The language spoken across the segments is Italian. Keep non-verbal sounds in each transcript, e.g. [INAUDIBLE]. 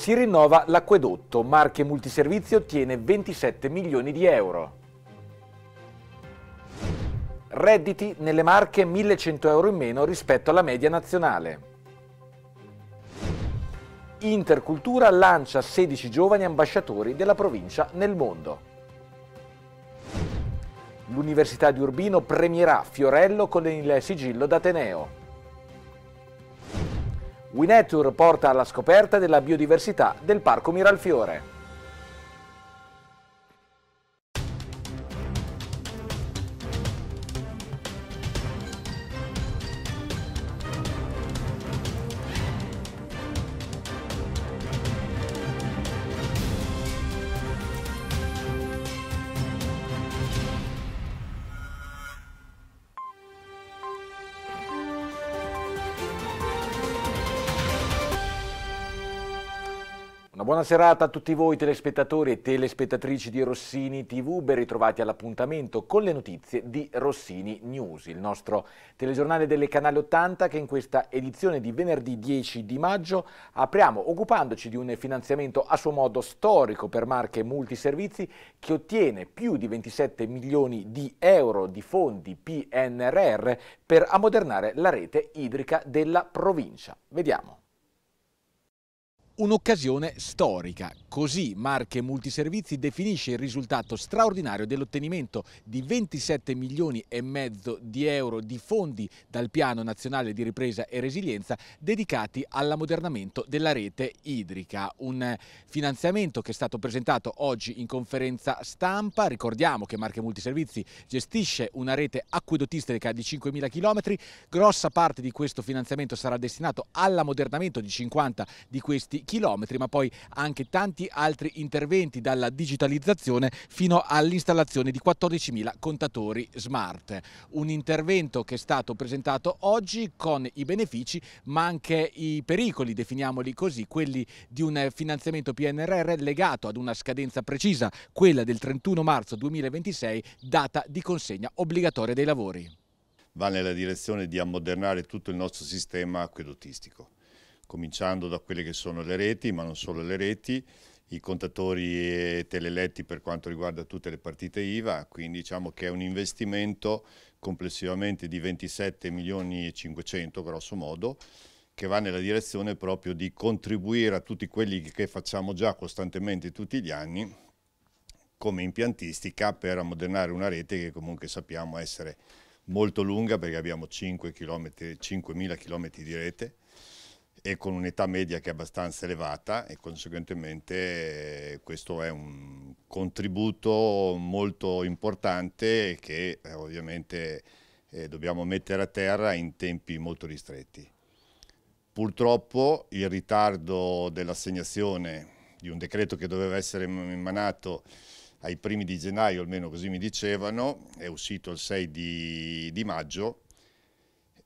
Si rinnova l'acquedotto, Marche Multiservizi ottiene 27 milioni di euro. Redditi nelle Marche 1100 euro in meno rispetto alla media nazionale. Intercultura lancia 16 giovani ambasciatori della provincia nel mondo. L'Università di Urbino premierà Fiorello con il sigillo d'Ateneo. Winetour porta alla scoperta della biodiversità del Parco Miralfiore. Una buona serata a tutti voi telespettatori e telespettatrici di Rossini TV, ben ritrovati all'appuntamento con le notizie di Rossini News, il nostro telegiornale delle Canale 80 che in questa edizione di venerdì 10 di maggio apriamo occupandoci di un finanziamento a suo modo storico per marche multiservizi che ottiene più di 27 milioni di euro di fondi PNRR per ammodernare la rete idrica della provincia. Vediamo un'occasione storica. Così Marche Multiservizi definisce il risultato straordinario dell'ottenimento di 27 milioni e mezzo di euro di fondi dal Piano Nazionale di Ripresa e Resilienza dedicati all'ammodernamento della rete idrica. Un finanziamento che è stato presentato oggi in conferenza stampa. Ricordiamo che Marche Multiservizi gestisce una rete acquedotistica di 5.000 km. Grossa parte di questo finanziamento sarà destinato all'ammodernamento di 50 di questi chilometri chilometri, ma poi anche tanti altri interventi dalla digitalizzazione fino all'installazione di 14.000 contatori smart. Un intervento che è stato presentato oggi con i benefici ma anche i pericoli, definiamoli così, quelli di un finanziamento PNRR legato ad una scadenza precisa, quella del 31 marzo 2026, data di consegna obbligatoria dei lavori. Va nella direzione di ammodernare tutto il nostro sistema acquedottistico cominciando da quelle che sono le reti, ma non solo le reti, i contatori teleletti per quanto riguarda tutte le partite IVA, quindi diciamo che è un investimento complessivamente di 27 milioni e 500 grosso modo, che va nella direzione proprio di contribuire a tutti quelli che facciamo già costantemente tutti gli anni come impiantistica per ammodernare una rete che comunque sappiamo essere molto lunga perché abbiamo 5 km, 5.000 km di rete e con un'età media che è abbastanza elevata e conseguentemente eh, questo è un contributo molto importante che eh, ovviamente eh, dobbiamo mettere a terra in tempi molto ristretti. Purtroppo il ritardo dell'assegnazione di un decreto che doveva essere emanato ai primi di gennaio, almeno così mi dicevano, è uscito il 6 di, di maggio,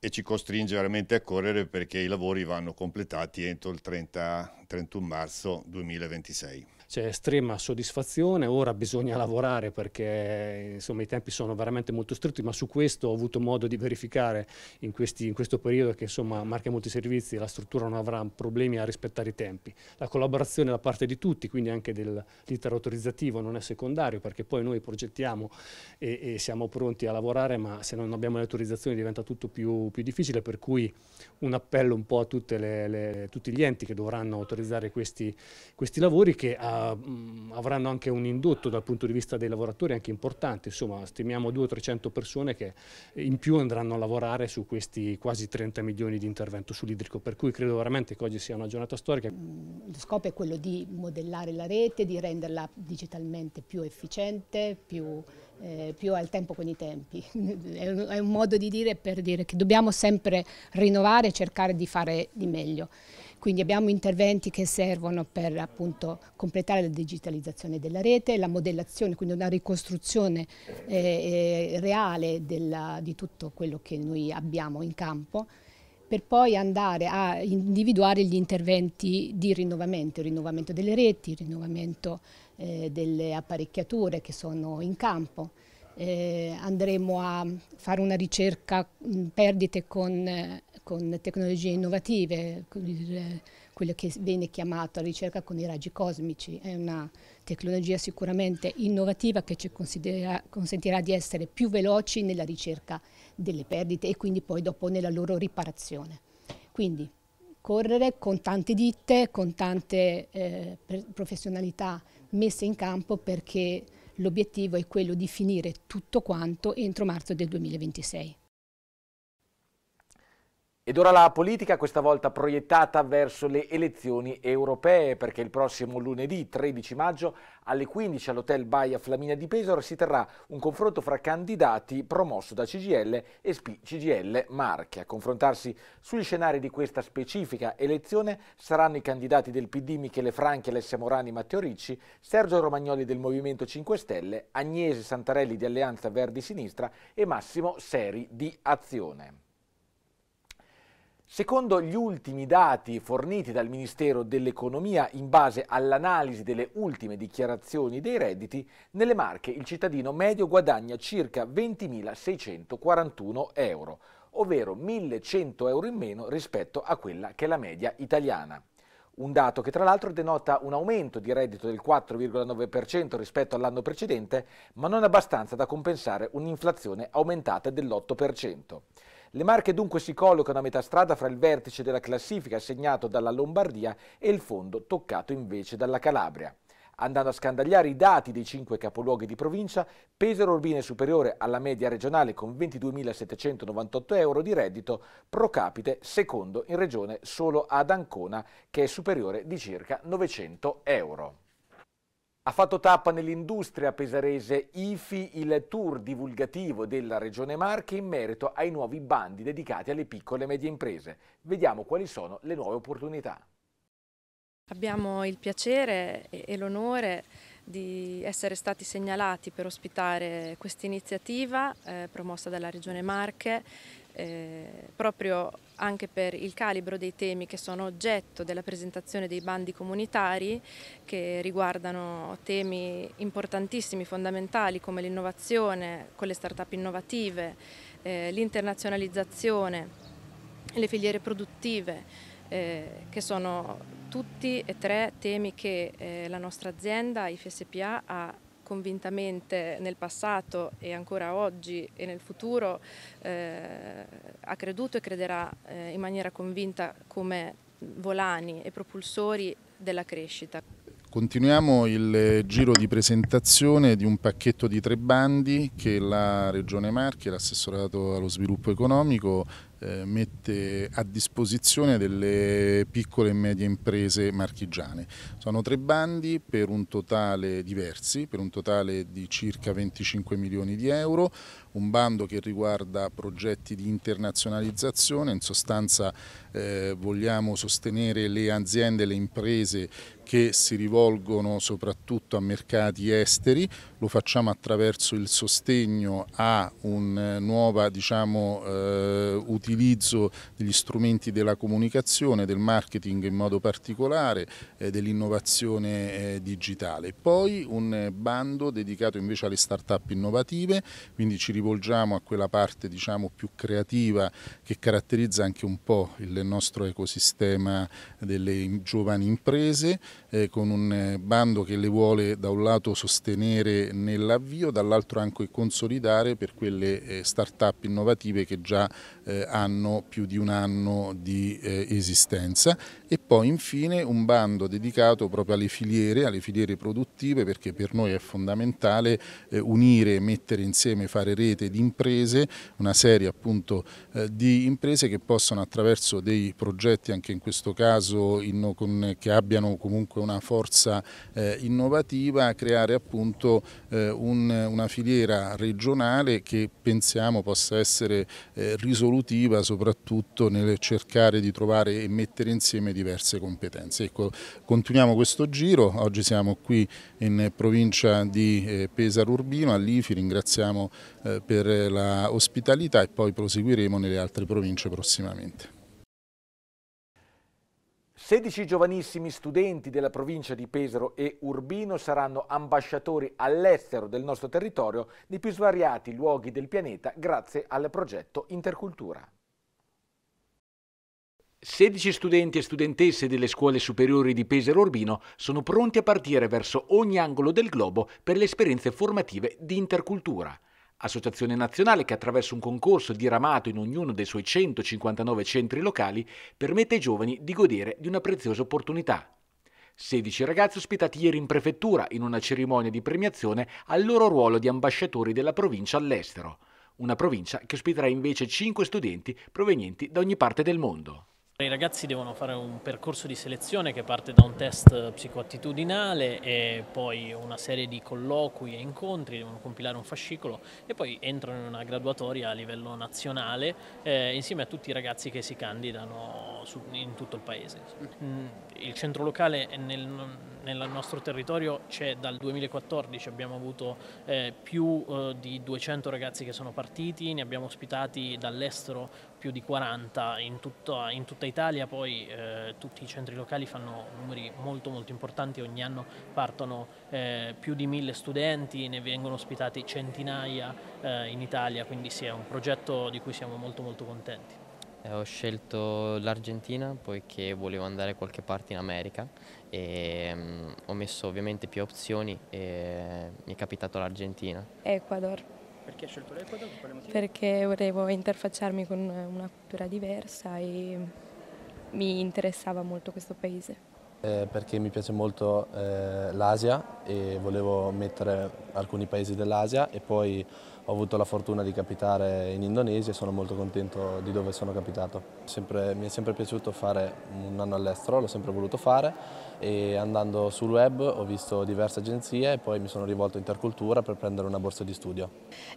e ci costringe veramente a correre perché i lavori vanno completati entro il 30, 31 marzo 2026 c'è estrema soddisfazione, ora bisogna lavorare perché insomma, i tempi sono veramente molto stretti, ma su questo ho avuto modo di verificare in, questi, in questo periodo che insomma, Marche Multiservizi e la struttura non avranno problemi a rispettare i tempi. La collaborazione da parte di tutti, quindi anche dell'iter autorizzativo, non è secondario perché poi noi progettiamo e, e, siamo pronti a lavorare, ma se non abbiamo le autorizzazioni diventa tutto più, più difficile, per cui un appello un po' a le, le, tutti gli enti che dovranno autorizzare questi, questi lavori che a ah, mh, avranno anche un indotto dal punto di vista dei lavoratori anche importante, insomma stimiamo 200-300 persone che in più andranno a lavorare su questi quasi 30 milioni di intervento sull'idrico, per cui credo veramente che oggi sia una giornata storica. Mm, lo scopo è quello di modellare la rete, di renderla digitalmente più efficiente, più, eh, più al tempo con i tempi. [LAUGHS] è, un, è un modo di dire per dire che dobbiamo sempre rinnovare e cercare di fare di meglio. Quindi abbiamo interventi che servono per appunto, completare la digitalizzazione della rete, la modellazione, quindi una ricostruzione eh, eh, reale della, di tutto quello che noi abbiamo in campo per poi andare a individuare gli interventi di rinnovamento, rinnovamento delle reti, rinnovamento eh, delle apparecchiature che sono in campo. Eh, andremo a fare una ricerca mh, perdite con eh, con tecnologie innovative, eh, quello che viene chiamato ricerca con i raggi cosmici, è una tecnologia sicuramente innovativa che ci consentirà di essere più veloci nella ricerca delle perdite e quindi poi dopo nella loro riparazione. Quindi correre con tante ditte, con tante eh, professionalità messe in campo perché l'obiettivo è quello di finire tutto quanto entro marzo del 2026. Ed ora la politica, questa volta proiettata verso le elezioni europee, perché il prossimo lunedì 13 maggio alle 15 all'Hotel Baia Flaminia di Pesaro si terrà un confronto fra candidati promosso da CGL e SPI CGL Marche. A confrontarsi sugli scenari di questa specifica elezione saranno i candidati del PD Michele Franchi, Alessia Morani, Matteo Ricci, Sergio Romagnoli del Movimento 5 Stelle, Agnese Santarelli di Alleanza Verdi Sinistra e Massimo Seri di Azione. Secondo gli ultimi dati forniti dal Ministero dell'Economia in base all'analisi delle ultime dichiarazioni dei redditi, nelle Marche il cittadino medio guadagna circa 20.641 euro, ovvero 1.100 euro in meno rispetto a quella che è la media italiana. Un dato che tra l'altro denota un aumento di reddito del 4,9% rispetto all'anno precedente, ma non abbastanza da compensare un'inflazione aumentata dell'8%. Le Marche dunque si collocano a metà strada fra il vertice della classifica segnato dalla Lombardia e il fondo toccato invece dalla Calabria. Andando a scandagliare i dati dei cinque capoluoghi di provincia, Pesaro Urbino è superiore alla media regionale con 22.798 euro di reddito pro capite, secondo in regione solo ad Ancona che è superiore di circa 900 euro. Ha fatto tappa nell'industria pesarese IFI il tour divulgativo della Regione Marche in merito ai nuovi bandi dedicati alle piccole e medie imprese. Vediamo quali sono le nuove opportunità. Abbiamo il piacere e l'onore di essere stati segnalati per ospitare questa iniziativa eh, promossa dalla Regione Marche, eh, proprio anche per il calibro dei temi che sono oggetto della presentazione dei bandi comunitari che riguardano temi importantissimi, fondamentali come l'innovazione con le start-up innovative, eh, l'internazionalizzazione, le filiere produttive eh, che sono tutti e tre temi che eh, la nostra azienda IFSPA ha convintamente nel passato e ancora oggi e nel futuro eh, ha creduto e crederà eh, in maniera convinta come volani e propulsori della crescita. Continuiamo il eh, giro di presentazione di un pacchetto di tre bandi che la Regione Marche, l'assessorato allo sviluppo economico, eh, mette a disposizione delle piccole e medie imprese marchigiane. Sono tre bandi per un totale diversi, per un totale di circa 25 milioni di euro, un bando che riguarda progetti di internazionalizzazione, in sostanza eh, vogliamo sostenere le aziende, le imprese che si rivolgono soprattutto a mercati esteri, lo facciamo attraverso il sostegno a un eh, nuovo diciamo, eh, utilizzo degli strumenti della comunicazione, del marketing in modo particolare, eh, dell'innovazione eh, digitale. Poi un bando dedicato invece alle start-up innovative, quindi ci rivolgiamo a quella parte diciamo, più creativa che caratterizza anche un po' il nostro ecosistema delle giovani imprese, eh, con un eh, bando che le vuole da un lato sostenere nell'avvio, dall'altro anche consolidare per quelle eh, start-up innovative che già eh, hanno più di un anno di eh, esistenza e poi infine un bando dedicato proprio alle filiere, alle filiere produttive perché per noi è fondamentale unire, mettere insieme, fare rete di imprese, una serie appunto di imprese che possono attraverso dei progetti anche in questo caso in, con, che abbiano comunque una forza eh, innovativa creare appunto eh, un, una filiera regionale che pensiamo possa essere eh, risolutiva soprattutto nel cercare di trovare e mettere insieme diverse competenze. Ecco, continuiamo questo giro, oggi siamo qui in provincia di eh, Pesaro Urbino, all'IFI, ringraziamo per la ospitalità e poi proseguiremo nelle altre province prossimamente. 16 giovanissimi studenti della provincia di Pesaro e Urbino saranno ambasciatori all'estero del nostro territorio nei più svariati luoghi del pianeta grazie al progetto Intercultura. 16 studenti e studentesse delle scuole superiori di Pesaro Urbino sono pronti a partire verso ogni angolo del globo per le esperienze formative di intercultura associazione nazionale che attraverso un concorso diramato in ognuno dei suoi 159 centri locali permette ai giovani di godere di una preziosa opportunità. 16 ragazzi ospitati ieri in prefettura in una cerimonia di premiazione al loro ruolo di ambasciatori della provincia all'estero, una provincia che ospiterà invece 5 studenti provenienti da ogni parte del mondo. I ragazzi devono fare un percorso di selezione che parte da un test psicoattitudinale e poi una serie di colloqui e incontri, devono compilare un fascicolo e poi entrano in una graduatoria a livello nazionale eh, insieme a tutti i ragazzi che si candidano su, in tutto il paese. Mm, il centro locale nel, nel nostro territorio c'è dal 2014, abbiamo avuto eh, più eh, di 200 ragazzi che sono partiti, ne abbiamo ospitati dall'estero più di 40 in tutta, in tutta Italia, poi eh, tutti i centri locali fanno numeri molto molto importanti, ogni anno partono eh, più di mille studenti, ne vengono ospitati centinaia eh, in Italia, quindi sì è un progetto di cui siamo molto molto contenti. Eh, ho scelto l'Argentina poiché volevo andare qualche parte in America e um, ho messo ovviamente più opzioni e mi è capitato l'Argentina. Ecuador. Perché hai scelto l'Ecuador? Perché volevo interfacciarmi con eh, una cultura diversa e mi interessava molto questo paese. Eh, perché mi piace molto eh, l'Asia e volevo mettere alcuni paesi dell'Asia e poi ho avuto la fortuna di capitare in Indonesia e sono molto contento di dove sono capitato. Sempre, mi è sempre piaciuto fare un anno all'estero, l'ho sempre voluto fare e andando sul web ho visto diverse agenzie e poi mi sono rivolto a Intercultura per prendere una borsa di studio.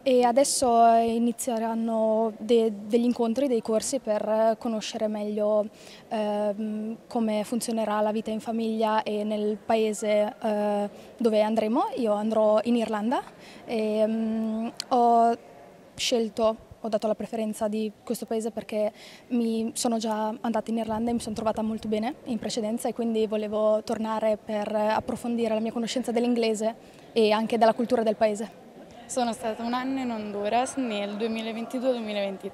E adesso eh, inizieranno de, degli incontri, dei corsi per conoscere meglio eh, come funzionerà la vita in famiglia e nel paese eh, dove andremo. Io andrò in Irlanda e, mh, mm, ho ho scelto, ho dato la preferenza di questo paese perché mi sono già andata in Irlanda e mi sono trovata molto bene in precedenza e quindi volevo tornare per approfondire la mia conoscenza dell'inglese e anche della cultura del paese. Sono stata un anno in Honduras nel 2022-2023.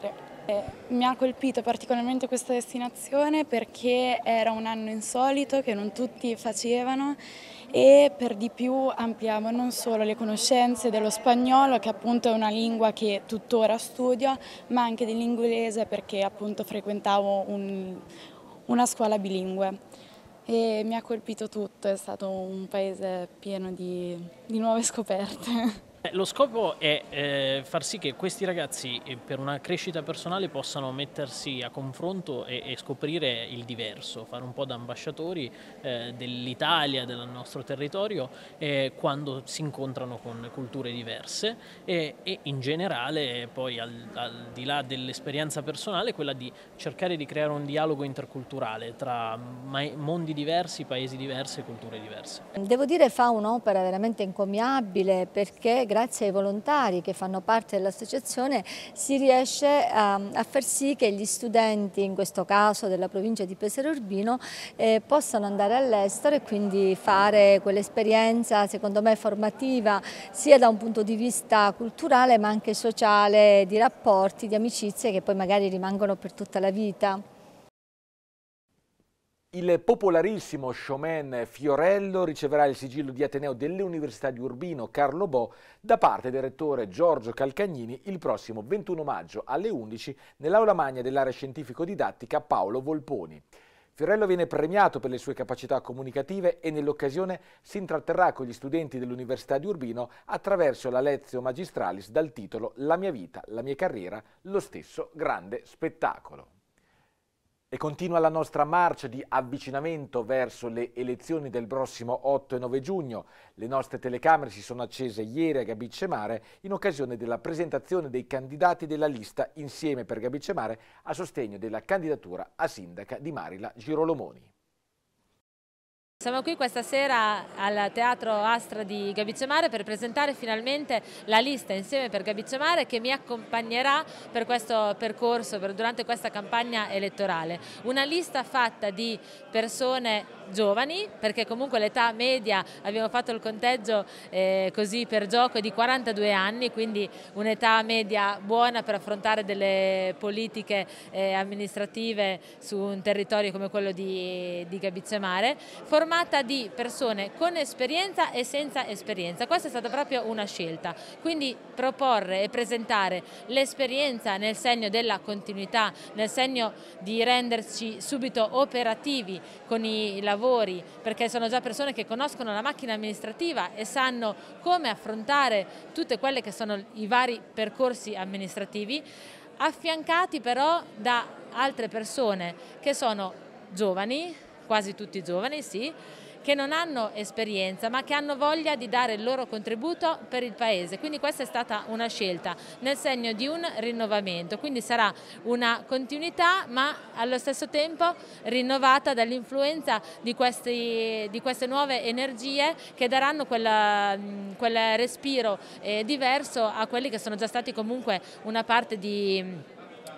Eh, mi ha colpito particolarmente questa destinazione perché era un anno insolito che non tutti facevano e per di più ampliamo non solo le conoscenze dello spagnolo, che appunto è una lingua che tuttora studio, ma anche dell'inglese perché appunto frequentavo un, una scuola bilingue. E mi ha colpito tutto, è stato un paese pieno di, di nuove scoperte. [LAUGHS] Eh, lo scopo è eh, far sì che questi ragazzi eh, per una crescita personale possano mettersi a confronto e, e scoprire il diverso, fare un po' da ambasciatori eh, dell'Italia, del nostro territorio, eh, quando si incontrano con culture diverse e, e in generale poi al, al di là dell'esperienza personale quella di cercare di creare un dialogo interculturale tra mondi diversi, paesi diversi e culture diverse. Devo dire fa un'opera veramente incommiabile perché grazie ai volontari che fanno parte dell'associazione si riesce a, ehm, a, far sì che gli studenti, in questo caso della provincia di Pesaro Urbino, eh, possano andare all'estero e quindi fare quell'esperienza secondo me formativa sia da un punto di vista culturale ma anche sociale, di rapporti, di amicizie che poi magari rimangono per tutta la vita. Il popolarissimo showman Fiorello riceverà il sigillo di Ateneo dell'Università di Urbino Carlo Bo da parte del rettore Giorgio Calcagnini il prossimo 21 maggio alle 11 nell'aula magna dell'area scientifico-didattica Paolo Volponi. Fiorello viene premiato per le sue capacità comunicative e nell'occasione si intratterrà con gli studenti dell'Università di Urbino attraverso la Lezio Magistralis dal titolo La mia vita, la mia carriera, lo stesso grande spettacolo. E continua la nostra marcia di avvicinamento verso le elezioni del prossimo 8 e 9 giugno. Le nostre telecamere si sono accese ieri a Gabicemare in occasione della presentazione dei candidati della lista Insieme per Gabicemare a sostegno della candidatura a sindaca di Marila Girolomoni. Siamo qui questa sera al Teatro Astra di Gabizio per presentare finalmente la lista insieme per Gabizio che mi accompagnerà per questo percorso, per, durante questa campagna elettorale. Una lista fatta di persone giovani, perché comunque l'età media, abbiamo fatto il conteggio eh, così per gioco, è di 42 anni, quindi un'età media buona per affrontare delle politiche eh, amministrative su un territorio come quello di, di Gabizio Mare formata di persone con esperienza e senza esperienza. Questa è stata proprio una scelta, quindi proporre e presentare l'esperienza nel segno della continuità, nel segno di renderci subito operativi con i lavori, perché sono già persone che conoscono la macchina amministrativa e sanno come affrontare tutte quelle che sono i vari percorsi amministrativi, affiancati però da altre persone che sono giovani, quasi tutti giovani sì, che non hanno esperienza ma che hanno voglia di dare il loro contributo per il Paese. Quindi questa è stata una scelta nel segno di un rinnovamento, quindi sarà una continuità ma allo stesso tempo rinnovata dall'influenza di, di, queste nuove energie che daranno quella, quel respiro eh, diverso a quelli che sono già stati comunque una parte di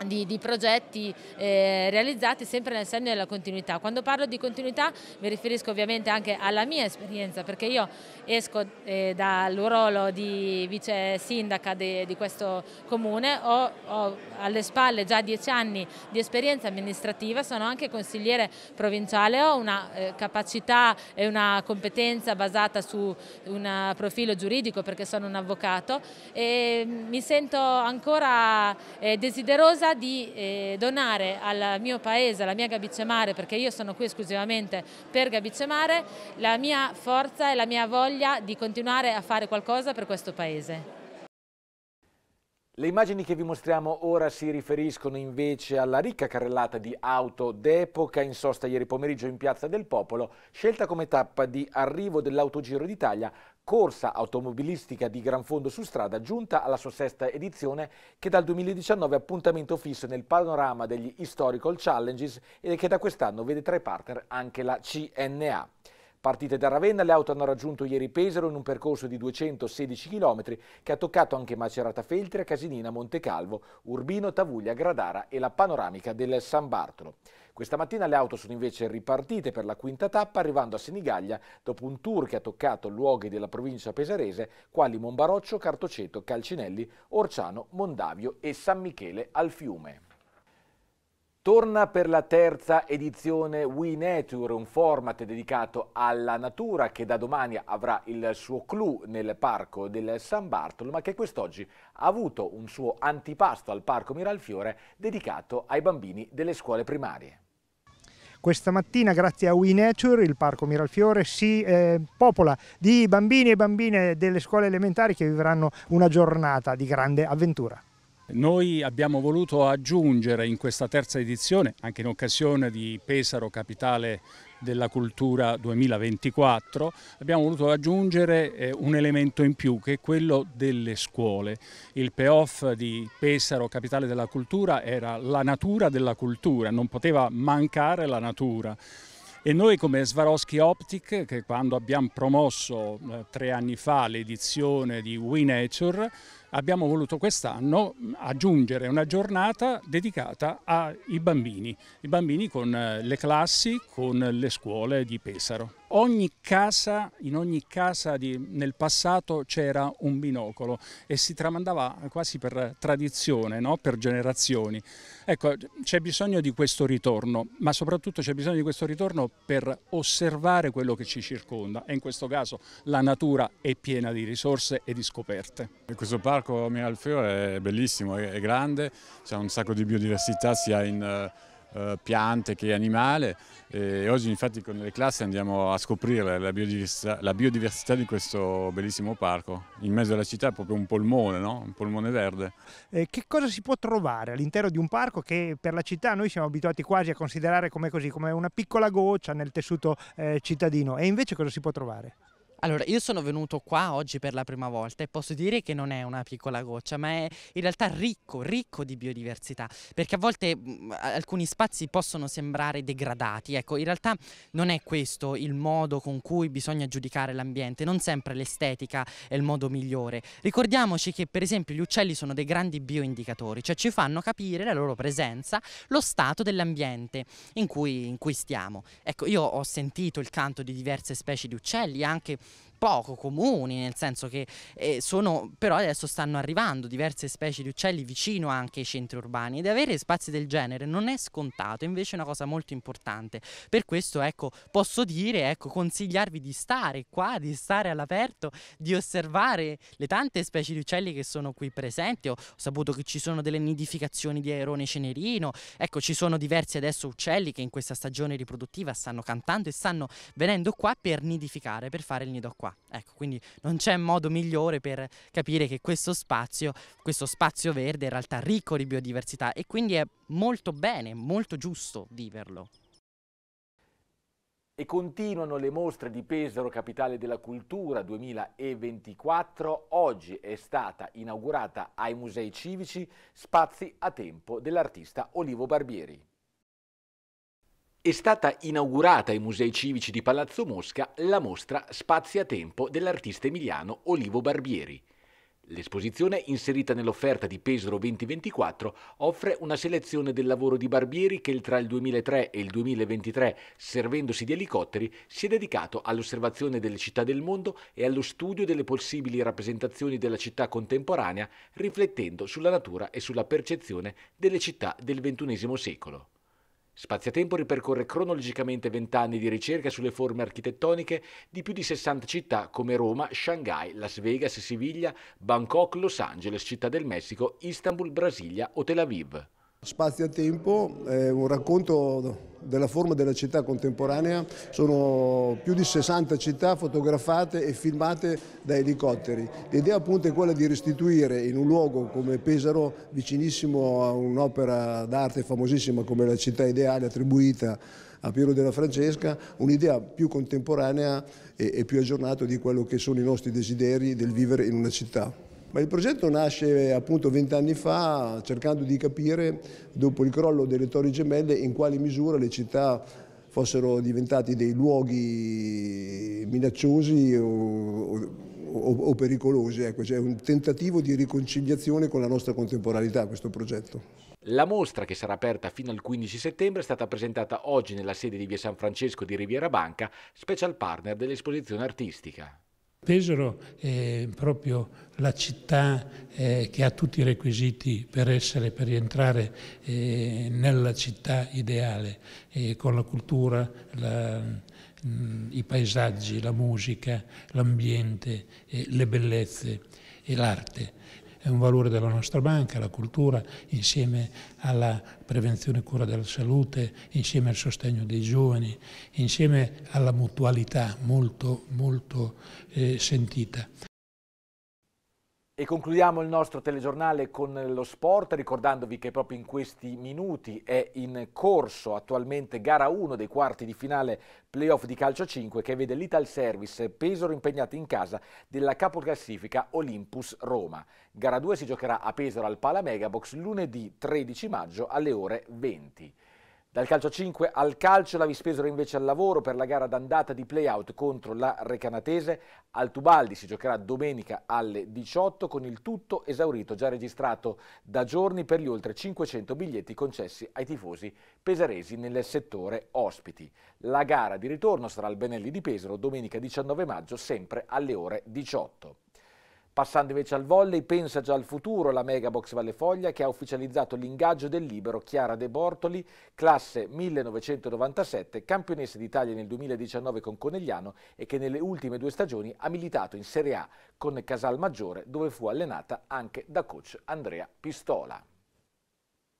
di, di, progetti eh, realizzati sempre nel segno della continuità. Quando parlo di continuità mi riferisco ovviamente anche alla mia esperienza perché io esco eh, dal ruolo di vice sindaca de, di questo comune, ho, ho, alle spalle già dieci anni di esperienza amministrativa, sono anche consigliere provinciale, ho una eh, capacità e una competenza basata su un profilo giuridico perché sono un avvocato e mi sento ancora eh, desiderosa promessa di eh, donare al mio paese, alla mia Gabicemare, perché io sono qui esclusivamente per Gabicemare, la mia forza e la mia voglia di continuare a fare qualcosa per questo paese. Le immagini che vi mostriamo ora si riferiscono invece alla ricca carrellata di auto d'epoca in sosta ieri pomeriggio in Piazza del Popolo, scelta come tappa di arrivo dell'Autogiro d'Italia corsa automobilistica di gran fondo su strada giunta alla sua sesta edizione che dal 2019 è appuntamento fisso nel panorama degli Historical Challenges e che da quest'anno vede tra i partner anche la CNA. Partite da Ravenna, le auto hanno raggiunto ieri Pesaro in un percorso di 216 km che ha toccato anche Macerata Feltre, Casinina, Montecalvo, Urbino, Tavuglia, Gradara e la panoramica del San Bartolo. Questa mattina le auto sono invece ripartite per la quinta tappa arrivando a Senigallia dopo un tour che ha toccato luoghi della provincia pesarese quali Monbaroccio, Cartoceto, Calcinelli, Orciano, Mondavio e San Michele al Fiume. Torna per la terza edizione We Nature, un format dedicato alla natura che da domani avrà il suo clou nel parco del San Bartolo, ma che quest'oggi ha avuto un suo antipasto al parco Miralfiore dedicato ai bambini delle scuole primarie. Questa mattina grazie a We Nature il Parco Miralfiore si eh, popola di bambini e bambine delle scuole elementari che vivranno una giornata di grande avventura. Noi abbiamo voluto aggiungere in questa terza edizione, anche in occasione di Pesaro Capitale della cultura 2024 abbiamo voluto aggiungere eh, un elemento in più che è quello delle scuole. Il payoff di Pesaro, capitale della cultura, era la natura della cultura, non poteva mancare la natura. E noi come Swarovski Optic, che quando abbiamo promosso eh, tre anni fa l'edizione di We Nature, abbiamo voluto quest'anno mm, aggiungere una giornata dedicata ai bambini, i bambini con eh, le classi, con le scuole di Pesaro. Ogni casa, in ogni casa di, nel passato c'era un binocolo e si tramandava quasi per tradizione, no? per generazioni. Ecco, c'è bisogno di questo ritorno, ma soprattutto c'è bisogno di questo ritorno per osservare quello che ci circonda e in questo caso la natura è piena di risorse e di scoperte. In questo parco parco Miralfeo è bellissimo, è, grande, c'è un sacco di biodiversità sia in eh, eh, piante che animale e oggi infatti con le classi andiamo a scoprire la biodiversità, la biodiversità di questo bellissimo parco. In mezzo alla città è proprio un polmone, no? un polmone verde. Eh, che cosa si può trovare all'interno di un parco che per la città noi siamo abituati quasi a considerare come, così, come una piccola goccia nel tessuto eh, cittadino e invece cosa si può trovare? Allora, io sono venuto qua oggi per la prima volta e posso dire che non è una piccola goccia, ma è in realtà ricco, ricco di biodiversità, perché a volte mh, mm, alcuni spazi possono sembrare degradati, ecco, in realtà non è questo il modo con cui bisogna giudicare l'ambiente, non sempre l'estetica è il modo migliore. Ricordiamoci che per esempio gli uccelli sono dei grandi bioindicatori, cioè ci fanno capire la loro presenza, lo stato dell'ambiente in cui, in cui stiamo. Ecco, io ho sentito il canto di diverse specie di uccelli, anche poco comuni, nel senso che eh, sono, però adesso stanno arrivando diverse specie di uccelli vicino anche ai centri urbani ed avere spazi del genere non è scontato, invece è una cosa molto importante. Per questo ecco, posso dire, ecco, consigliarvi di stare qua, di stare all'aperto, di osservare le tante specie di uccelli che sono qui presenti. Ho, ho saputo che ci sono delle nidificazioni di aerone cenerino, ecco, ci sono diversi adesso uccelli che in questa stagione riproduttiva stanno cantando e stanno venendo qua per nidificare, per fare il nido qua. Ecco, quindi non c'è modo migliore per capire che questo spazio, questo spazio verde è in realtà ricco di biodiversità e quindi è molto bene, molto giusto viverlo. E continuano le mostre di Pesaro, capitale della cultura 2024. Oggi è stata inaugurata ai musei civici Spazi a tempo dell'artista Olivo Barbieri è stata inaugurata ai Musei Civici di Palazzo Mosca la mostra Spazia-Tempo dell'artista emiliano Olivo Barbieri. L'esposizione, inserita nell'offerta di Pesaro 2024, offre una selezione del lavoro di Barbieri che tra il 2003 e il 2023, servendosi di elicotteri, si è dedicato all'osservazione delle città del mondo e allo studio delle possibili rappresentazioni della città contemporanea, riflettendo sulla natura e sulla percezione delle città del XXI secolo. Spaziatempo ripercorre cronologicamente vent'anni di ricerca sulle forme architettoniche di più di 60 città come Roma, Shanghai, Las Vegas, Siviglia, Bangkok, Los Angeles, Città del Messico, Istanbul, Brasilia o Tel Aviv. Spazio-tempo è eh, un racconto della forma della città contemporanea, sono più di 60 città fotografate e filmate da elicotteri. L'idea appunto è quella di restituire in un luogo come Pesaro, vicinissimo a un'opera d'arte famosissima come la città ideale attribuita a Piero della Francesca, un'idea più contemporanea e più aggiornata di quello che sono i nostri desideri del vivere in una città. Ma il progetto nasce appunto vent'anni fa cercando di capire, dopo il crollo delle Torri Gemelle, in quale misura le città fossero diventati dei luoghi minacciosi o, o, o pericolosi. Ecco, cioè un tentativo di riconciliazione con la nostra contemporaneità questo progetto. La mostra, che sarà aperta fino al 15 settembre, è stata presentata oggi nella sede di via San Francesco di Riviera Banca, special partner dell'esposizione artistica. Pesaro è proprio la città eh, che ha tutti i requisiti per essere, per rientrare eh, nella città ideale, eh, con la cultura, la, mh, mm, i paesaggi, la musica, l'ambiente, eh, le bellezze e l'arte è un valore della nostra banca, la cultura insieme alla prevenzione e cura della salute, insieme al sostegno dei giovani, insieme alla mutualità molto, molto eh, sentita. E concludiamo il nostro telegiornale con lo sport, ricordandovi che proprio in questi minuti è in corso attualmente gara 1 dei quarti di finale playoff di calcio 5 che vede l'Ital Service Pesaro impegnata in casa della capoclassifica Olympus Roma. Gara 2 si giocherà a Pesaro al Pala Megabox lunedì 13 maggio alle ore 20. Dal calcio 5 al calcio la Vispesero invece al lavoro per la gara d'andata di playout contro la Recanatese. Al Tubaldi si giocherà domenica alle 18 con il tutto esaurito già registrato da giorni per gli oltre 500 biglietti concessi ai tifosi pesaresi nel settore ospiti. La gara di ritorno sarà al Benelli di Pesaro domenica 19 maggio sempre alle ore 18. Passando invece al volley, pensa già al futuro la Megabox Valle Foglia che ha ufficializzato l'ingaggio del libero Chiara De Bortoli, classe 1997, campionessa d'Italia nel 2019 con Conegliano e che nelle ultime due stagioni ha militato in Serie A con Casal Maggiore dove fu allenata anche da coach Andrea Pistola.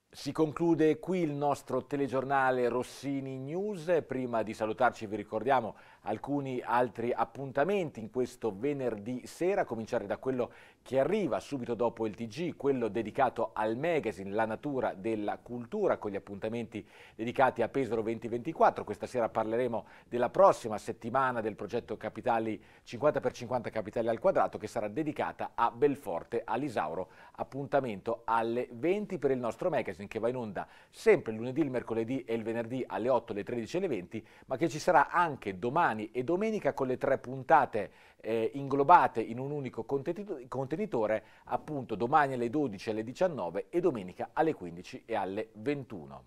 Si conclude qui il nostro telegiornale Rossini News. Prima di salutarci vi ricordiamo alcuni altri appuntamenti in questo venerdì sera, a cominciare da quello che arriva subito dopo il TG, quello dedicato al magazine La natura della cultura, con gli appuntamenti dedicati a Pesaro 2024. Questa sera parleremo della prossima settimana del progetto Capitali 50x50 Capitali al quadrato, che sarà dedicata a Belforte all'Isauro, appuntamento alle 20 per il nostro magazine che va in onda sempre il lunedì, il mercoledì e il venerdì alle 8, alle 13 e alle 20, ma che ci sarà anche domani domani e domenica con le tre puntate eh, inglobate in un unico contenitore, appunto domani alle 12 e alle 19 e domenica alle 15 e alle 21.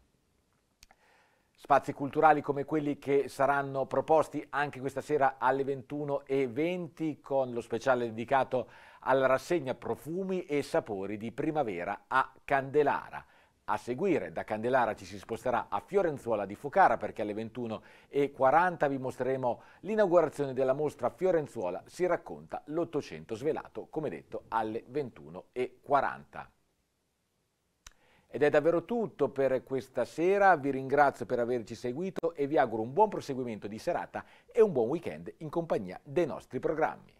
Spazi culturali come quelli che saranno proposti anche questa sera alle 21 e 20 con lo speciale dedicato alla rassegna profumi e sapori di primavera a Candelara. A seguire da Candelara ci si sposterà a Fiorenzuola di Fucara perché alle 21.40 vi mostreremo l'inaugurazione della mostra Fiorenzuola si racconta l'Ottocento svelato, come detto, alle 21.40. Ed è davvero tutto per questa sera, vi ringrazio per averci seguito e vi auguro un buon proseguimento di serata e un buon weekend in compagnia dei nostri programmi.